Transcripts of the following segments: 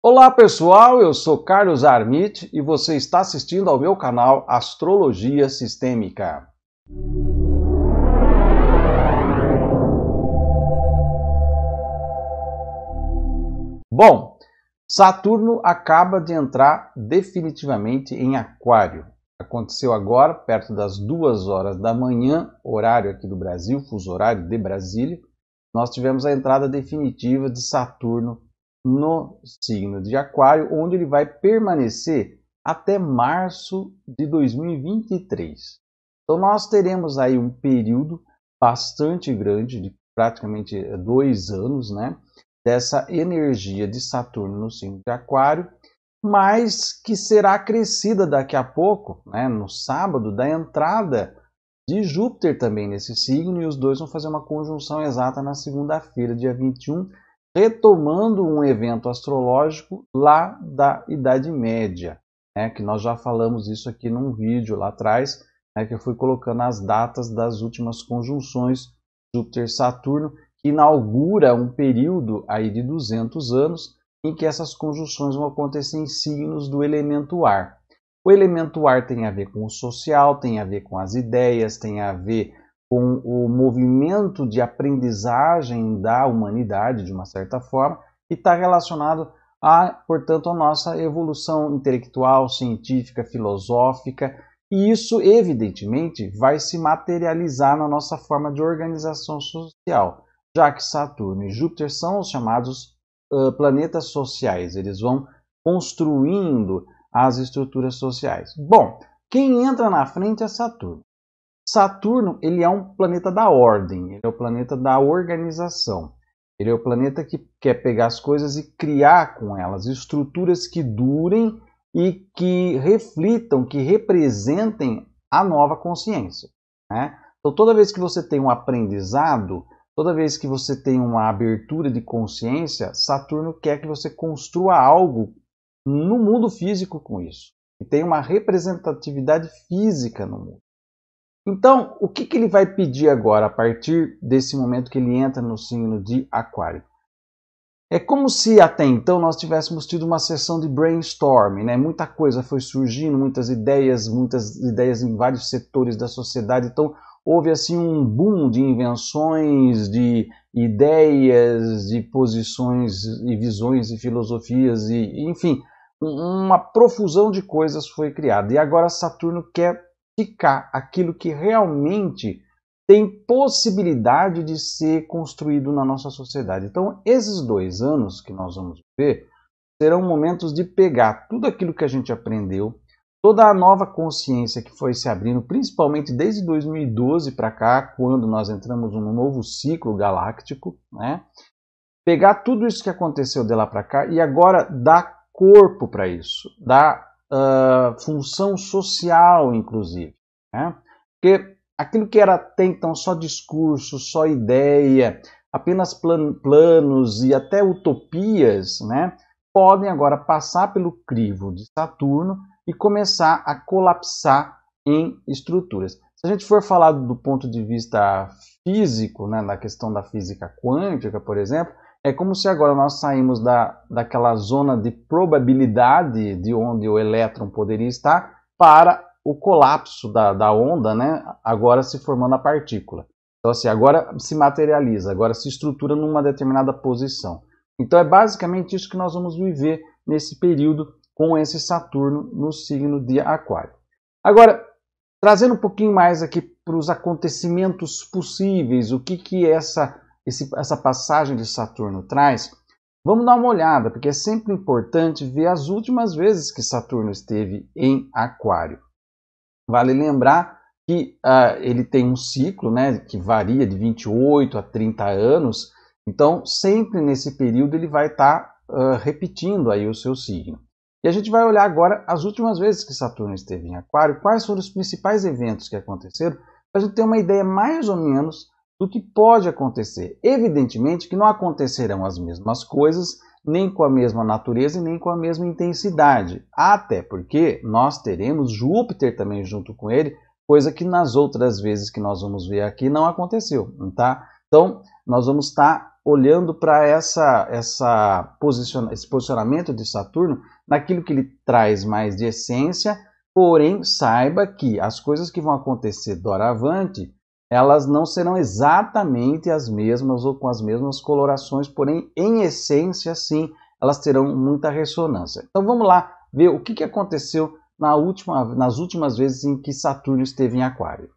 Olá pessoal, eu sou Carlos Armit e você está assistindo ao meu canal Astrologia Sistêmica. Bom, Saturno acaba de entrar definitivamente em Aquário. Aconteceu agora, perto das duas horas da manhã, horário aqui do Brasil, fuso horário de Brasília. Nós tivemos a entrada definitiva de Saturno no signo de Aquário, onde ele vai permanecer até março de 2023. Então, nós teremos aí um período bastante grande, de praticamente eh, dois anos, né? Dessa energia de Saturno no signo de Aquário, mas que será acrescida daqui a pouco, né? No sábado, da entrada de Júpiter também nesse signo, e os dois vão fazer uma conjunção exata na segunda-feira, dia 21 retomando um evento astrológico lá da Idade Média, né, que nós já falamos isso aqui num vídeo lá atrás, né, que eu fui colocando as datas das últimas conjunções Júpiter-Saturno, que inaugura um período aí de 200 anos em que essas conjunções vão acontecer em signos do elemento ar. O elemento ar tem a ver com o social, tem a ver com as ideias, tem a ver com o movimento de aprendizagem da humanidade, de uma certa forma, e está relacionado a, portanto, a nossa evolução intelectual, científica, filosófica, e isso, evidentemente, vai se materializar na nossa forma de organização social, já que Saturno e Júpiter são os chamados uh, planetas sociais, eles vão construindo as estruturas sociais. Bom, quem entra na frente é Saturno. Saturno ele é um planeta da ordem, ele é o planeta da organização. Ele é o planeta que quer pegar as coisas e criar com elas estruturas que durem e que reflitam, que representem a nova consciência. Né? Então, toda vez que você tem um aprendizado, toda vez que você tem uma abertura de consciência, Saturno quer que você construa algo no mundo físico com isso. E tem uma representatividade física no mundo. Então, o que, que ele vai pedir agora, a partir desse momento que ele entra no signo de Aquário? É como se até então nós tivéssemos tido uma sessão de brainstorming, né? Muita coisa foi surgindo, muitas ideias, muitas ideias em vários setores da sociedade. Então houve assim um boom de invenções, de ideias, de posições e visões e filosofias e enfim, uma profusão de coisas foi criada. E agora Saturno quer praticar aquilo que realmente tem possibilidade de ser construído na nossa sociedade. Então, esses dois anos que nós vamos ver serão momentos de pegar tudo aquilo que a gente aprendeu, toda a nova consciência que foi se abrindo, principalmente desde 2012 para cá, quando nós entramos num novo ciclo galáctico, né? Pegar tudo isso que aconteceu de lá para cá e agora dar corpo para isso, dar uh, função social, inclusive. Né? Porque aquilo que era até então só discurso, só ideia, apenas plan planos e até utopias, né, podem agora passar pelo crivo de Saturno e começar a colapsar em estruturas. Se a gente for falar do ponto de vista físico, né, na questão da física quântica, por exemplo, é como se agora nós saímos da, daquela zona de probabilidade de onde o elétron poderia estar para o colapso da, da onda, né? agora se formando a partícula. Então, assim, agora se materializa, agora se estrutura numa determinada posição. Então, é basicamente isso que nós vamos viver nesse período com esse Saturno no signo de Aquário. Agora, trazendo um pouquinho mais aqui para os acontecimentos possíveis, o que, que essa esse, essa passagem de Saturno traz, vamos dar uma olhada, porque é sempre importante ver as últimas vezes que Saturno esteve em Aquário. Vale lembrar que uh, ele tem um ciclo né, que varia de 28 a 30 anos, então sempre nesse período ele vai estar tá, uh, repetindo aí o seu signo. E a gente vai olhar agora as últimas vezes que Saturno esteve em Aquário, quais foram os principais eventos que aconteceram, para a gente ter uma ideia mais ou menos do que pode acontecer. Evidentemente que não acontecerão as mesmas coisas, nem com a mesma natureza e nem com a mesma intensidade. Até porque nós teremos Júpiter também junto com ele, coisa que nas outras vezes que nós vamos ver aqui não aconteceu, tá? Então, nós vamos estar olhando para essa, essa posiciona, esse posicionamento de Saturno naquilo que ele traz mais de essência, porém saiba que as coisas que vão acontecer doravante elas não serão exatamente as mesmas ou com as mesmas colorações, porém, em essência, sim, elas terão muita ressonância. Então vamos lá ver o que, aconteceu na última, nas últimas vezes em que Saturno esteve em Aquário.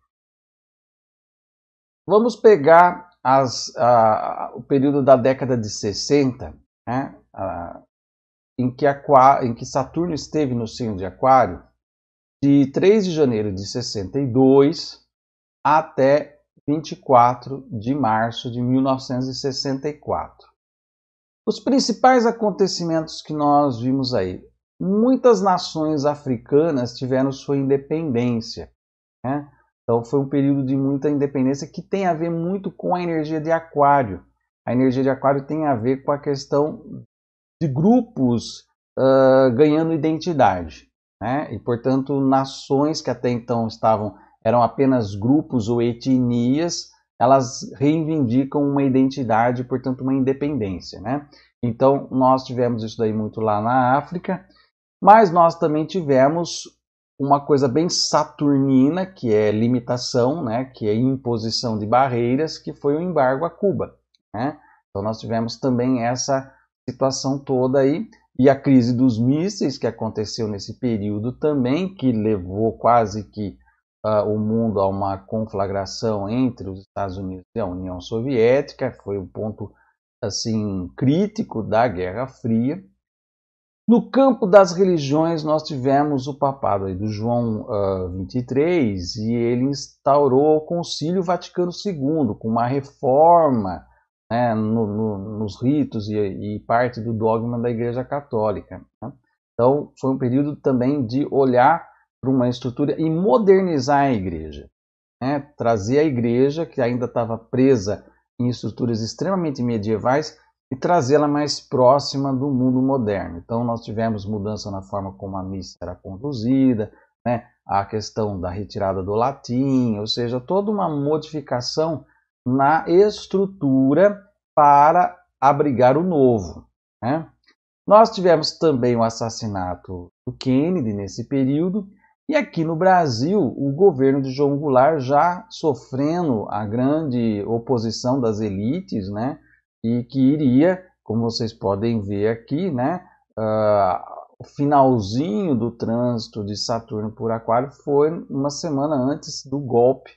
Vamos pegar as, a, o período da década de 60, né, a, em, que em que Saturno esteve no signo de Aquário, de 3 de janeiro de 62 até 24 de março de 1964. Os principais acontecimentos que nós vimos aí. Muitas nações africanas tiveram sua independência. Né? Então foi um período de muita independência que tem a ver muito com a energia de aquário. A energia de aquário tem a ver com a questão de grupos uh, ganhando identidade. Né? E, portanto, nações que até então estavam eram apenas grupos ou etnias, elas reivindicam uma identidade, portanto, uma independência. Né? Então, nós tivemos isso daí muito lá na África, mas nós também tivemos uma coisa bem saturnina, que é limitação, né? que é imposição de barreiras, que foi o embargo a Cuba. Né? Então, nós tivemos também essa situação toda aí. E a crise dos mísseis que aconteceu nesse período também, que levou quase que uh, o mundo a uma conflagração entre os Estados Unidos e a União Soviética, foi um ponto assim crítico da Guerra Fria. No campo das religiões, nós tivemos o papado do João uh, ah, 23 e ele instaurou o Concílio Vaticano II com uma reforma né, no, no, nos ritos e, e, parte do dogma da Igreja Católica. Né? Então, foi um período também de olhar para uma estrutura e modernizar a igreja. Né? Trazer a igreja, que ainda estava presa em estruturas extremamente medievais, e trazê-la mais próxima do mundo moderno. Então, nós tivemos mudança na forma como a missa era conduzida, né? a questão da retirada do latim, ou seja, toda uma modificação na estrutura para abrigar o novo. Né? Nós tivemos também o assassinato do Kennedy nesse período, e aqui no Brasil, o governo de João Goulart já sofrendo a grande oposição das elites, né? E que iria, como vocês podem ver aqui, né? Uh, o finalzinho do trânsito de Saturno por Aquário foi uma semana antes do golpe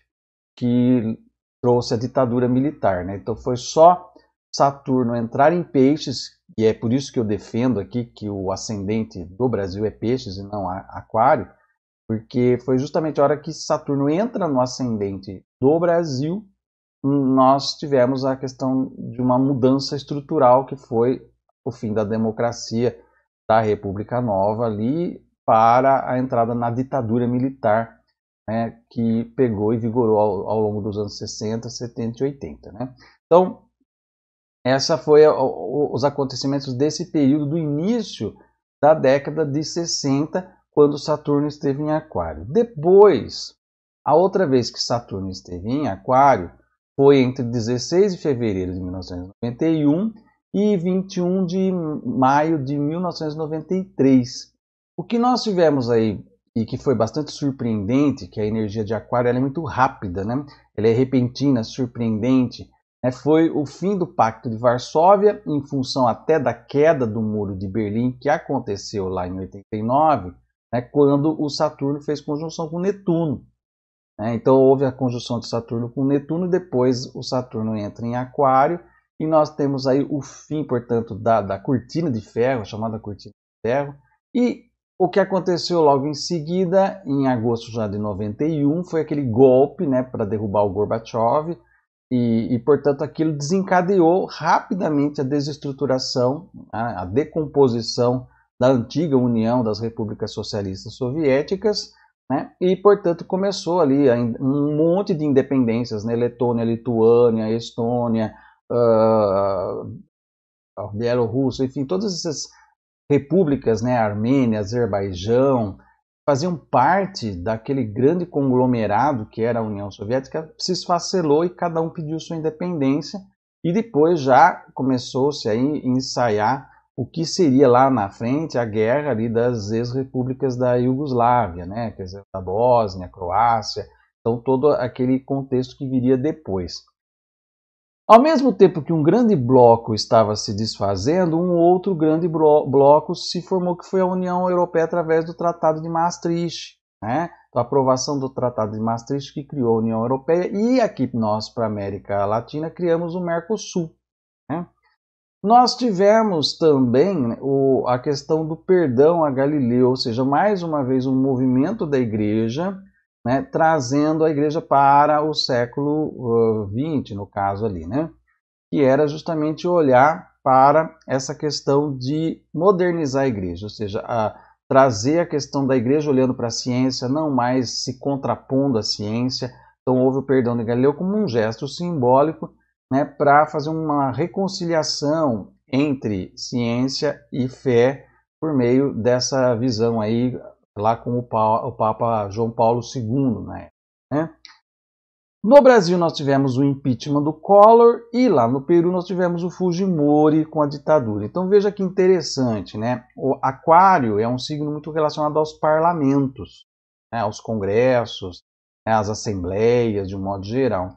que trouxe a ditadura militar, né? Então foi só Saturno entrar em peixes, e é por isso que eu defendo aqui que o ascendente do Brasil é peixes e não aquário, porque foi justamente a hora que Saturno entra no ascendente do Brasil, hum, nós tivemos a questão de uma mudança estrutural que foi o fim da democracia da República Nova ali para a entrada na ditadura militar né, que pegou e vigorou ao, ao, longo dos anos 60, 70 e 80. Né? Então, essa foi a, os acontecimentos desse período do início da década de 60 quando Saturno esteve em Aquário. Depois, a outra vez que Saturno esteve em Aquário foi entre 16 de fevereiro de 1991 e 21 de maio de 1993. O que nós tivemos aí e que foi bastante surpreendente, que a energia de Aquário é muito rápida, né? Ela é repentina, surpreendente. Né? Foi o fim do Pacto de Varsóvia, em função até da queda do Muro de Berlim, que aconteceu lá em 89, né, quando o Saturno fez conjunção com Netuno. Né? Então houve a conjunção de Saturno com Netuno, depois o Saturno entra em Aquário e nós temos aí o fim, portanto, da, da cortina de ferro, chamada cortina de ferro. E o que aconteceu logo em seguida, em agosto já de 91, foi aquele golpe né, para derrubar o Gorbachev. E, e, portanto, aquilo desencadeou rapidamente a desestruturação, a, né, a decomposição da antiga União das Repúblicas Socialistas Soviéticas, né? e portanto começou ali um monte de independências, né? Letônia, Lituânia, Estônia, uh, Bielorrússia, enfim, todas essas repúblicas, né? Armênia, Azerbaijão, faziam parte daquele grande conglomerado que era a União Soviética, se esfacelou e cada um pediu sua independência, e depois já começou-se a ensaiar o que seria lá na frente a guerra ali das ex-repúblicas da Iugoslávia, né? Quer dizer, da Bósnia, Croácia, então todo aquele contexto que viria depois. Ao mesmo tempo que um grande bloco estava se desfazendo, um outro grande bloco se formou, que foi a União Europeia através do Tratado de Maastricht. Né? Então, a aprovação do Tratado de Maastricht que criou a União Europeia e aqui nós, para a América Latina, criamos o Mercosul. Né? Nós tivemos também né, o, a questão do perdão a Galileu, ou seja, mais uma vez um movimento da igreja, né, trazendo a igreja para o século XX, uh, no caso ali, né, que era justamente olhar para essa questão de modernizar a igreja, ou seja, a, trazer a questão da igreja olhando para a ciência, não mais se contrapondo à ciência. Então houve o perdão de Galileu como um gesto simbólico né, para fazer uma reconciliação entre ciência e fé por meio dessa visão aí lá com o, pa o Papa João Paulo II, né? né? No Brasil nós tivemos o impeachment do Collor e lá no Peru nós tivemos o Fujimori com a ditadura. Então veja que interessante, né? O Aquário é um signo muito relacionado aos parlamentos, né? aos congressos, né? às assembleias de um modo geral.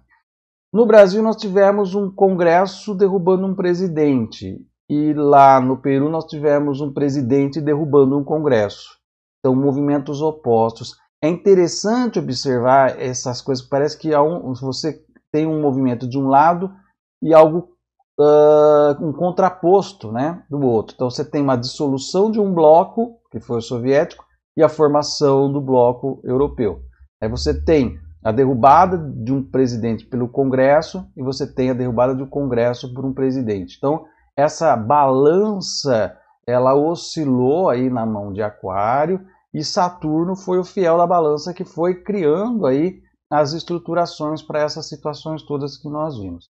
No Brasil, nós tivemos um Congresso derrubando um presidente, e lá no Peru, nós tivemos um presidente derrubando um Congresso. Então, movimentos opostos. É interessante observar essas coisas. Parece que você tem um movimento de um lado e algo uh, um contraposto né, do outro. Então, você tem uma dissolução de um bloco, que foi o soviético, e a formação do bloco europeu. Aí você tem a derrubada de um presidente pelo Congresso e você tem a derrubada do Congresso por um presidente. Então, essa balança ela oscilou aí na mão de Aquário e Saturno foi o fiel da balança que foi criando aí as estruturações para essas situações todas que nós vimos.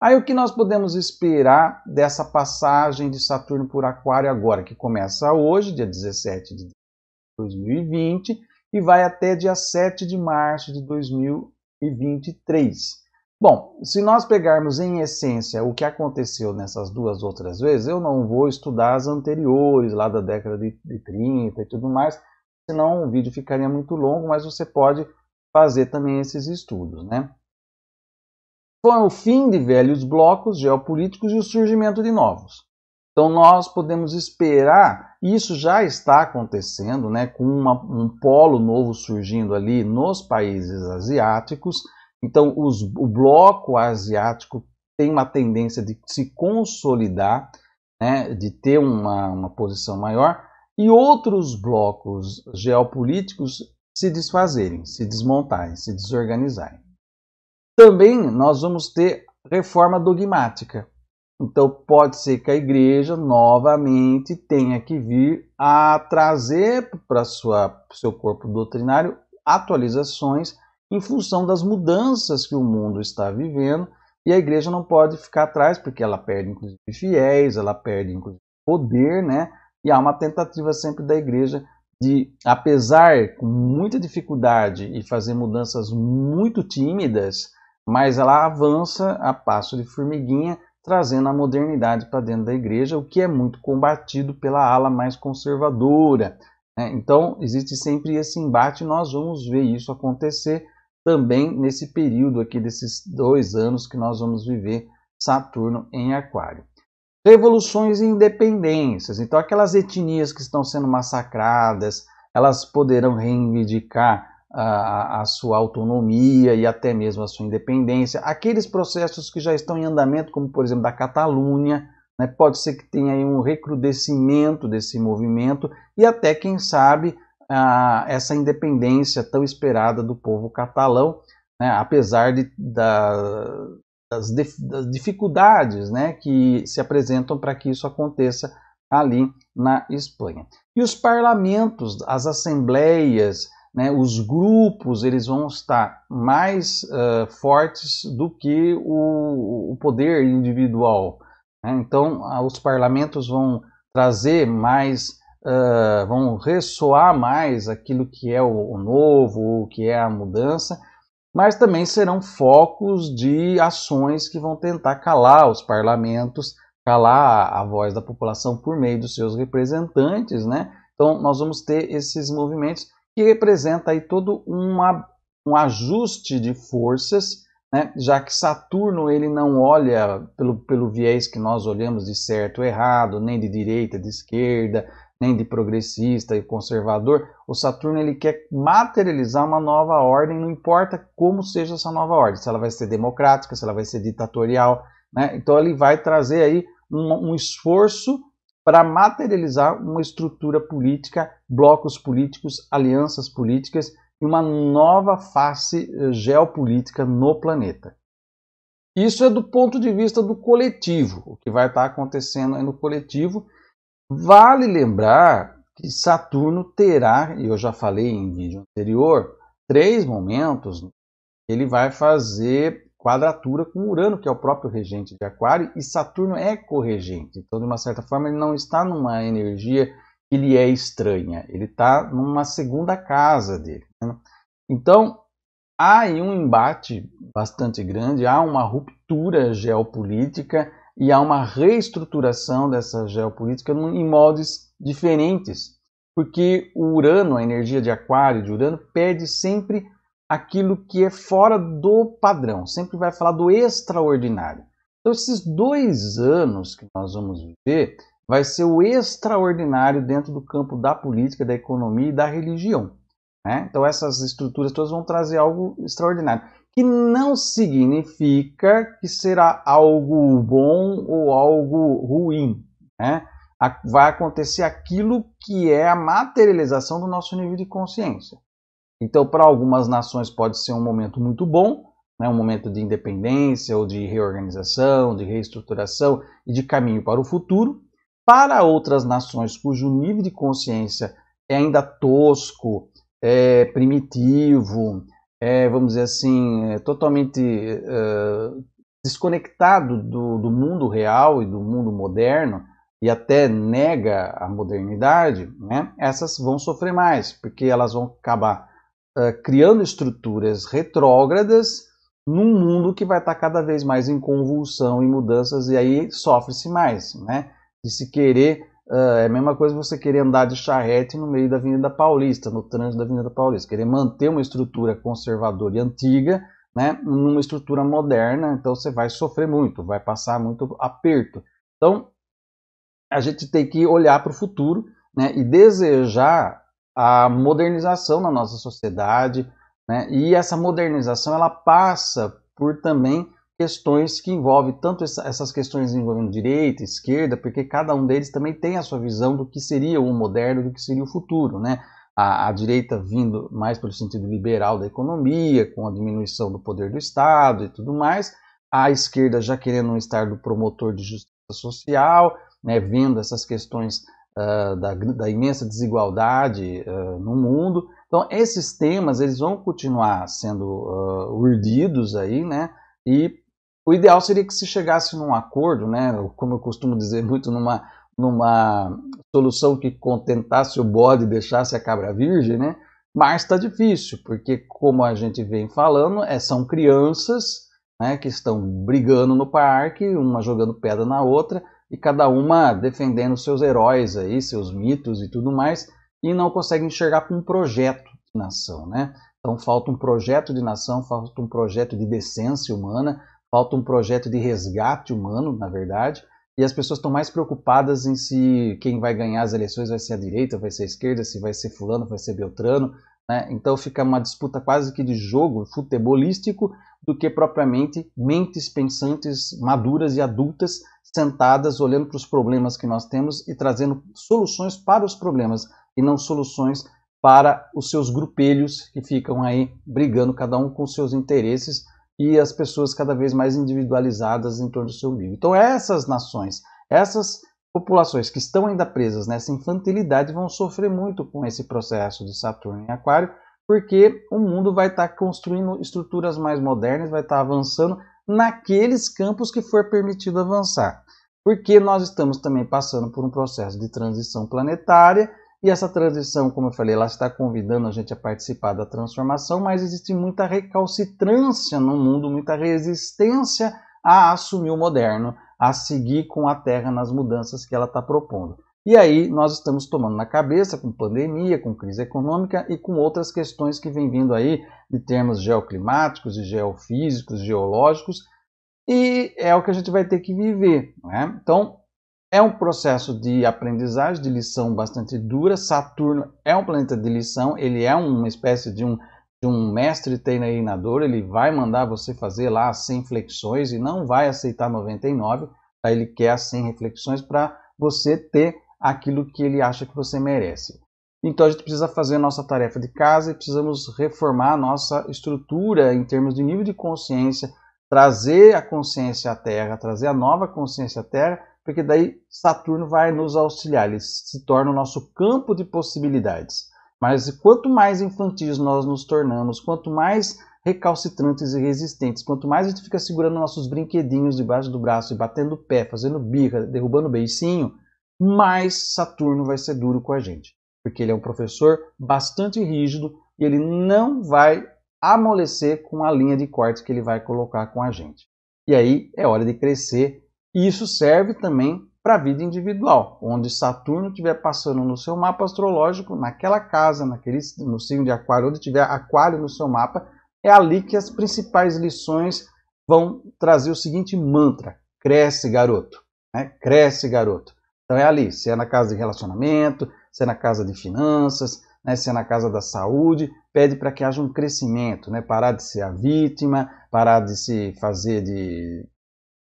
Aí o que nós podemos esperar dessa passagem de Saturno por Aquário agora, que começa hoje, dia 17 de 2020, e vai até dia 7 de março de 2023. Bom, se nós pegarmos em essência o que aconteceu nessas duas outras vezes, eu não vou estudar as anteriores, lá da década de, de 30 e tudo mais, senão o vídeo ficaria muito longo, mas você pode fazer também esses estudos, né? Foi o fim de velhos blocos geopolíticos e o surgimento de novos. Então nós podemos esperar isso já está acontecendo, né, com uma, um polo novo surgindo ali nos países asiáticos. Então, os, o bloco asiático tem uma tendência de se consolidar, né, de ter uma, uma posição maior, e outros blocos geopolíticos se desfazerem, se desmontarem, se desorganizarem. Também nós vamos ter reforma dogmática. Então, pode ser que a igreja novamente tenha que vir a trazer para o seu corpo doutrinário atualizações em função das mudanças que o mundo está vivendo e a igreja não pode ficar atrás porque ela perde inclusive fiéis, ela perde inclusive poder, né? E há uma tentativa sempre da igreja de, apesar com muita dificuldade e fazer mudanças muito tímidas, mas ela avança a passo de formiguinha trazendo a modernidade para dentro da igreja, o que é muito combatido pela ala mais conservadora. Né? Então, existe sempre esse embate, e nós vamos ver isso acontecer também nesse período aqui desses dois anos que nós vamos viver Saturno em Aquário. Revoluções e independências. Então, aquelas etnias que estão sendo massacradas, elas poderão reivindicar a, a, sua autonomia e até mesmo a sua independência. Aqueles processos que já estão em andamento, como por exemplo da Catalunha, né, pode ser que tenha um recrudescimento desse movimento e até, quem sabe, a, essa independência tão esperada do povo catalão, né, apesar de, da, das, das, dificuldades né, que se apresentam para que isso aconteça ali na Espanha. E os parlamentos, as assembleias, né, os grupos eles vão estar mais uh, fortes do que o, o poder individual. Né? Então, uh, os parlamentos vão trazer mais, uh, vão ressoar mais aquilo que é o, o novo, o que é a mudança, mas também serão focos de ações que vão tentar calar os parlamentos, calar a, a voz da população por meio dos seus representantes. Né? Então, nós vamos ter esses movimentos que representa aí todo uma, um ajuste de forças, né? já que Saturno ele não olha pelo, pelo viés que nós olhamos de certo ou errado, nem de direita, de esquerda, nem de progressista e conservador. O Saturno ele quer materializar uma nova ordem, não importa como seja essa nova ordem, se ela vai ser democrática, se ela vai ser ditatorial, né? Então ele vai trazer aí um, um esforço para materializar uma estrutura política, blocos políticos, alianças políticas e uma nova face eh, geopolítica no planeta. Isso é do ponto de vista do coletivo, o que vai estar acontecendo aí no coletivo. Vale lembrar que Saturno terá, e eu já falei em vídeo anterior, três momentos ele vai fazer quadratura com Urano, que é o próprio regente de Aquário, e Saturno é corregente. Então, de uma certa forma, ele não está numa energia que lhe é estranha, ele está numa segunda casa dele. Né? Então, há aí um embate bastante grande, há uma ruptura geopolítica e há uma reestruturação dessa geopolítica em modos diferentes, porque o Urano, a energia de Aquário de Urano, pede sempre aquilo que é fora do padrão, sempre vai falar do extraordinário. Então, esses dois anos que nós vamos viver vai ser o extraordinário dentro do campo da política, da economia e da religião. Né? Então, essas estruturas todas vão trazer algo extraordinário, que não significa que será algo bom ou algo ruim. Né? Vai acontecer aquilo que é a materialização do nosso nível de consciência. Então, para algumas nações pode ser um momento muito bom, né, um momento de independência ou de reorganização, de reestruturação e de caminho para o futuro. Para outras nações cujo nível de consciência é ainda tosco, é primitivo, é, vamos dizer assim, é totalmente é, desconectado do, do mundo real e do mundo moderno, e até nega a modernidade, né, essas vão sofrer mais, porque elas vão acabar eh, criando estruturas retrógradas num mundo que vai estar cada vez mais em convulsão e mudanças, e aí sofre-se mais, né? De se querer, uh, é a mesma coisa você querer andar de charrete no meio da Avenida Paulista, no trânsito da Avenida Paulista, querer manter uma estrutura conservadora e antiga, né? Numa estrutura moderna, então você vai sofrer muito, vai passar muito aperto. Então, a gente tem que olhar para o futuro, né? E desejar a modernização na nossa sociedade, né? e essa modernização ela passa por também questões que envolvem tanto essa, essas questões envolvendo direita, esquerda, porque cada um deles também tem a sua visão do que seria o moderno, do que seria o futuro, né? A, a direita vindo mais pelo sentido liberal da economia, com a diminuição do poder do Estado e tudo mais, a esquerda já querendo um Estado promotor de justiça social, né, vendo essas questões ah, da, da, imensa desigualdade uh, no mundo. Então, esses temas eles vão continuar sendo uh, urdidos aí, né? E o ideal seria que se chegasse num acordo, né? Como eu costumo dizer muito, numa, numa solução que contentasse o bode e deixasse a cabra virgem, né? Mas está difícil, porque como a gente vem falando, é, são crianças né, que estão brigando no parque, uma jogando pedra na outra, e cada uma defendendo seus heróis aí, seus mitos e tudo mais, e não consegue enxergar com um projeto de nação, né? Então falta um projeto de nação, falta um projeto de decência humana, falta um projeto de resgate humano, na verdade, e as pessoas estão mais preocupadas em se quem vai ganhar as eleições vai ser a direita, vai ser a esquerda, se vai ser fulano, vai ser Beltrano, né? Então fica uma disputa quase que de jogo futebolístico do que propriamente mentes pensantes maduras e adultas sentadas olhando para os problemas que nós temos e trazendo soluções para os problemas e não soluções para os seus grupelhos que ficam aí brigando cada um com seus interesses e as pessoas cada vez mais individualizadas em torno do seu umbigo. Então essas nações, essas populações que estão ainda presas nessa infantilidade vão sofrer muito com esse processo de Saturno em Aquário porque o mundo vai estar tá construindo estruturas mais modernas, vai estar tá avançando naqueles campos que for permitido avançar. Porque nós estamos também passando por um processo de transição planetária, e essa transição, como eu falei, ela está convidando a gente a participar da transformação, mas existe muita recalcitrância no mundo, muita resistência a assumir o moderno, a seguir com a Terra nas mudanças que ela está propondo. E aí nós estamos tomando na cabeça com pandemia, com crise econômica e com outras questões que vêm vindo aí de termos geoclimáticos e geofísicos, geológicos, e é o que a gente vai ter que viver. Né? Então, é um processo de aprendizagem, de lição bastante dura. Saturno é um planeta de lição, ele é uma espécie de um, de um mestre treinador, ele vai mandar você fazer lá 100 flexões e não vai aceitar 99, tá? ele quer as 100 reflexões para você ter aquilo que ele acha que você merece. Então a gente precisa fazer a nossa tarefa de casa e precisamos reformar a nossa estrutura em termos de nível de consciência, trazer a consciência à Terra, trazer a nova consciência à Terra, porque daí Saturno vai nos auxiliar, ele se torna o nosso campo de possibilidades. Mas quanto mais infantis nós nos tornamos, quanto mais recalcitrantes e resistentes, quanto mais a gente fica segurando nossos brinquedinhos debaixo do braço e batendo pé, fazendo birra, derrubando beicinho, mais Saturno vai ser duro com a gente, porque ele é um professor bastante rígido e ele não vai amolecer com a linha de corte que ele vai colocar com a gente. E aí é hora de crescer, e isso serve também para a vida individual, onde Saturno estiver passando no seu mapa astrológico, naquela casa, naquele, no signo de Aquário, onde tiver Aquário no seu mapa, é ali que as principais lições vão trazer o seguinte mantra: cresce, garoto. Né? Cresce, garoto. Então é ali, se é na casa de relacionamento, se é na casa de finanças, né, se é na casa da saúde, pede para que haja um crescimento, né, parar de ser a vítima, parar de se fazer de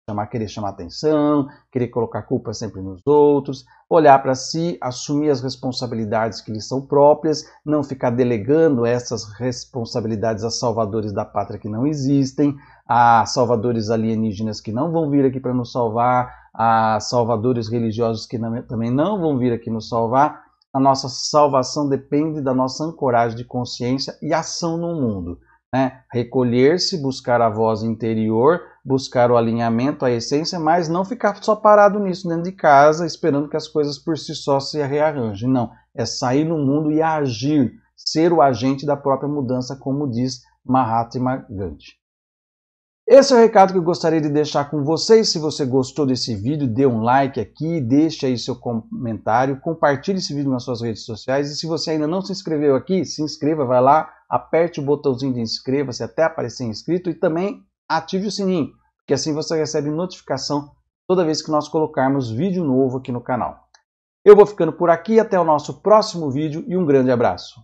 chamar, querer chamar atenção, querer colocar culpa sempre nos outros, olhar para si, assumir as responsabilidades que lhe são próprias, não ficar delegando essas responsabilidades a salvadores da pátria que não existem, a salvadores alienígenas que não vão vir aqui para nos salvar, a salvadores religiosos que também não vão vir aqui nos salvar. A nossa salvação depende da nossa ancoragem de consciência e ação no mundo. Né? Recolher-se, buscar a voz interior, buscar o alinhamento, a essência, mas não ficar só parado nisso dentro de casa, esperando que as coisas por si só se rearranjem. Não, é sair no mundo e agir, ser o agente da própria mudança, como diz Mahatma Gandhi. Esse é o recado que eu gostaria de deixar com vocês. Se você gostou desse vídeo, dê um like aqui, deixe aí seu comentário, compartilhe esse vídeo nas suas redes sociais. E se você ainda não se inscreveu aqui, se inscreva, vai lá, aperte o botãozinho de inscreva-se até aparecer inscrito e também ative o sininho, porque assim você recebe notificação toda vez que nós colocarmos vídeo novo aqui no canal. Eu vou ficando por aqui, até o nosso próximo vídeo e um grande abraço.